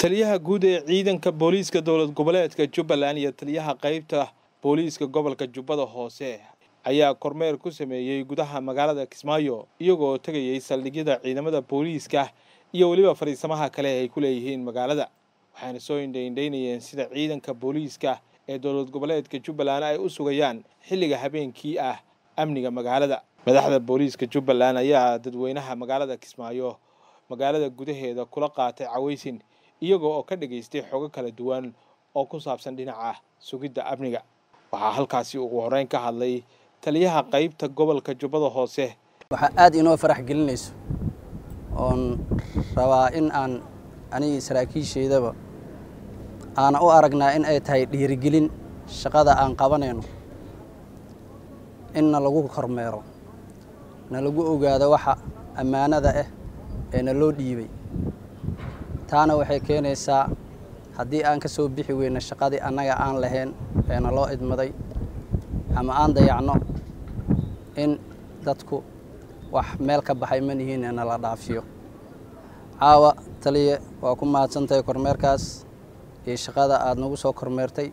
taliyaha guud ee ciidanka booliiska dowlad goboleedka jubbaland iyo taliyaha qaybta booliiska gobolka jubbada hoose ayaa kormeer ku sameeyey gudaha magaalada kismaayo iyagoo tegayay saldhigyada ciidamada booliiska iyo weliba fariisamaha kale ay ku leeyihiin magaalada waxayna soo indhaindhaynayeen sida ciidanka booliiska ee dowlad goboleedka jubbaland ay u sugayaan xilliga habeenkii ah amniga magaalada madaxda booliiska jubbaland ayaa dadweynaha magaalada kismaayo magaalada gudaheeda kula qaatay caweysin iyaga oo ka dhagaystay xogo kala duwan oo ku saabsan dhinaca sugidda amniga waxaa halkaasi ugu horeyn ka hadlay taliyaha qaybta gobolka jubbada hoose waxaa aad inoo farax gelinayso oon rabaa in aan anigii saraakiisheedaba aana u aragnaa in ay tahay dhiirigelin shaqada aan qabanayno inna lagu kormeero na lagu ogaado waxa ammaanada ah ee na loo dhiibay taana waxay keenaysaa haddii aan ka soo bixi weyno shaqadii annaga aan lahayn ee naloo idmaday ama aan dayacno in dadku wax meel ka baxay manihiin ee nala dhaafiyo caawa taliya waa ku mahadsantahay kormeerkaas iyo shaqada aad nagu soo kormeertay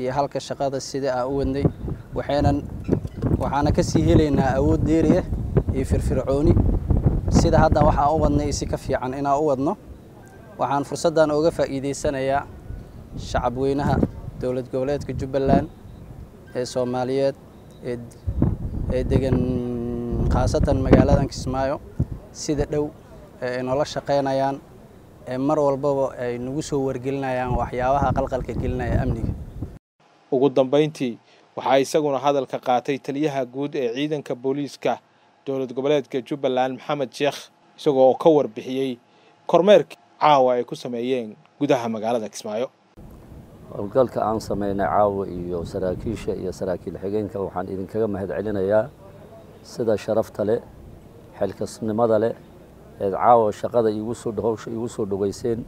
iyo halka shaqada sida aa u wadnay waxaynan waxaana ka sii helaynaa awood dheeriya iyo firfircooni sida hadda waxaa u wadnay isi ka fiican inaa u wadno waxaan fursaddan uga faa'iidaysanayaa shacabweynaha dowlad goboleedka jubbaland ee soomaaliyeed ee degan khaasatan magaaladan kismaayo sida dhow ee ay noola shaqaynayaan ee mar walbaba ay nagu soo wargelinayaan waxyaabaha qalqalka gelinaya amniga ugu dambayntii waxaa isaguna hadalka qaatay taliyaha guud ee ciidanka booliiska dowlad goboleedka jubbaland maxamed sheekh isagoo oo ka warbixiyey kormeerkii caawa ay ku sameeyeen gudaha magaalada Kismaayo howlgalka aan sameynay caawa iyo saraakiisha iyo saraakiil xigeenka waxaan idinkaga mahadcelinayaa sida sharafta leh xilkasnimada leh eed caawa shaqada igu soo howsha igu soo dhogeyseen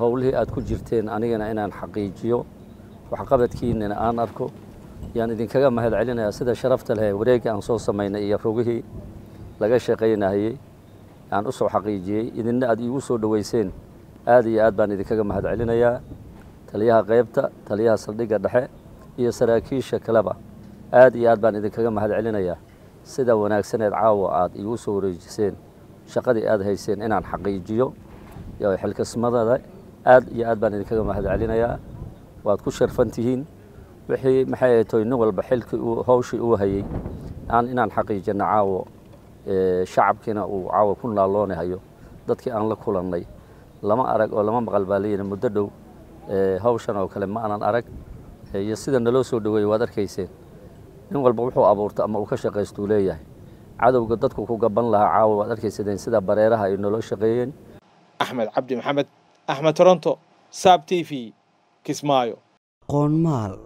howlihii aad ku jirteen anigana inaan xaqiijiyo waxqabadkiinina aan arko yaan idinkaga mahad celinayaa sida sharafta leh wareegii aan soo samaynay iyo rugihii laga shaqaynayay aan usoo xaqiijiyey idinna aad iigu soo dhaweyseen aad iyo aad baan idinkaga mahad taliyaha qaybta taliyaha saldhigga dhexe iyo saraakiisha kaleba aad iyo aad baan idinkaga mahad sida wanaagsaneed caawa aad iigu soo wareejiseen shaqadii aad hayseen inaan xaqiijiyo xilkismadada aad iyo aad baan idinkaga mahad waad ku sharfan tihiin wixii maxay ahayd nin walba xilkii hawshii uu hayey aan inaan xaqiijinno caawo shacabkiina uu caawa ku naaloonahayo dadkii aan la kulannay lama arag oo lama maqal baa layidhi muddo dhow hawshan oo kale ma aanan arag iyo sida naloo soo dhaweeye waad arkayseen nin walba wuxuu abuurta ama uu ka shaqaystuu leeyahay cadowga dadku ku gaban lahaa caawa waad arkaysadeen sida bareeraha ay naloo shaqeeyeen axmed cabdi maxamed axmed toronto saab t v kismaayo qoonmaal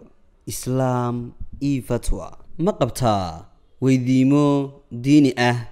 islaam iyo fatwa ma qabtaa weydiimo diini ah